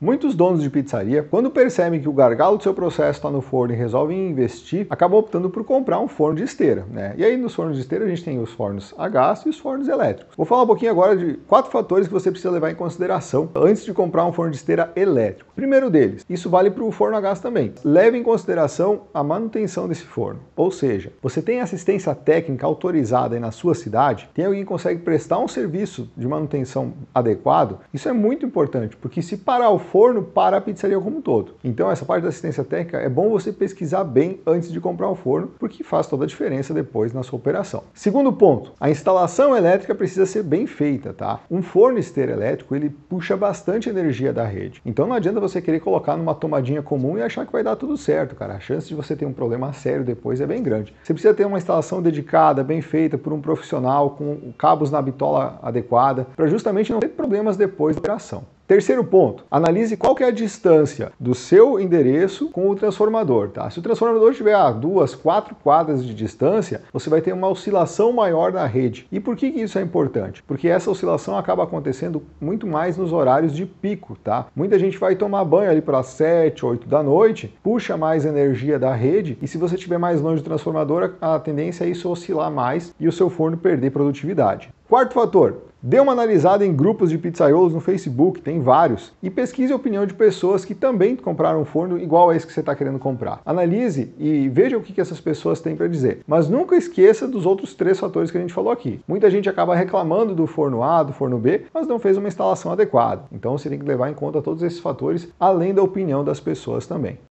Muitos donos de pizzaria, quando percebem que o gargalo do seu processo está no forno e resolvem investir, acabam optando por comprar um forno de esteira. Né? E aí nos fornos de esteira a gente tem os fornos a gás e os fornos elétricos. Vou falar um pouquinho agora de quatro fatores que você precisa levar em consideração antes de comprar um forno de esteira elétrico. Primeiro deles, isso vale para o forno a gás também. Leve em consideração a manutenção desse forno. Ou seja, você tem assistência técnica autorizada aí na sua cidade? Tem alguém que consegue prestar um serviço de manutenção adequado? Isso é muito importante, porque se parar o forno para a pizzaria como um todo. Então, essa parte da assistência técnica é bom você pesquisar bem antes de comprar o um forno, porque faz toda a diferença depois na sua operação. Segundo ponto, a instalação elétrica precisa ser bem feita, tá? Um forno esteira elétrico, ele puxa bastante energia da rede. Então, não adianta você querer colocar numa tomadinha comum e achar que vai dar tudo certo, cara. A chance de você ter um problema sério depois é bem grande. Você precisa ter uma instalação dedicada, bem feita por um profissional, com cabos na bitola adequada, para justamente não ter problemas depois da operação. Terceiro ponto, analise qual que é a distância do seu endereço com o transformador, tá? Se o transformador estiver a duas, quatro quadras de distância, você vai ter uma oscilação maior na rede. E por que isso é importante? Porque essa oscilação acaba acontecendo muito mais nos horários de pico, tá? Muita gente vai tomar banho ali para 7, 8 da noite, puxa mais energia da rede e se você estiver mais longe do transformador, a tendência é isso oscilar mais e o seu forno perder produtividade. Quarto fator, Dê uma analisada em grupos de pizzaiolos no Facebook, tem vários, e pesquise a opinião de pessoas que também compraram um forno igual a esse que você está querendo comprar. Analise e veja o que essas pessoas têm para dizer. Mas nunca esqueça dos outros três fatores que a gente falou aqui. Muita gente acaba reclamando do forno A, do forno B, mas não fez uma instalação adequada. Então você tem que levar em conta todos esses fatores, além da opinião das pessoas também.